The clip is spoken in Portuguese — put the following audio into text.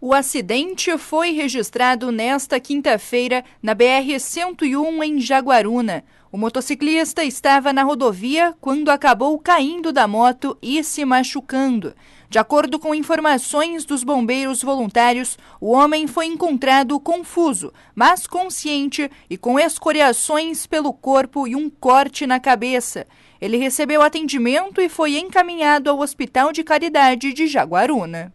O acidente foi registrado nesta quinta-feira na BR-101 em Jaguaruna. O motociclista estava na rodovia quando acabou caindo da moto e se machucando. De acordo com informações dos bombeiros voluntários, o homem foi encontrado confuso, mas consciente e com escoriações pelo corpo e um corte na cabeça. Ele recebeu atendimento e foi encaminhado ao Hospital de Caridade de Jaguaruna.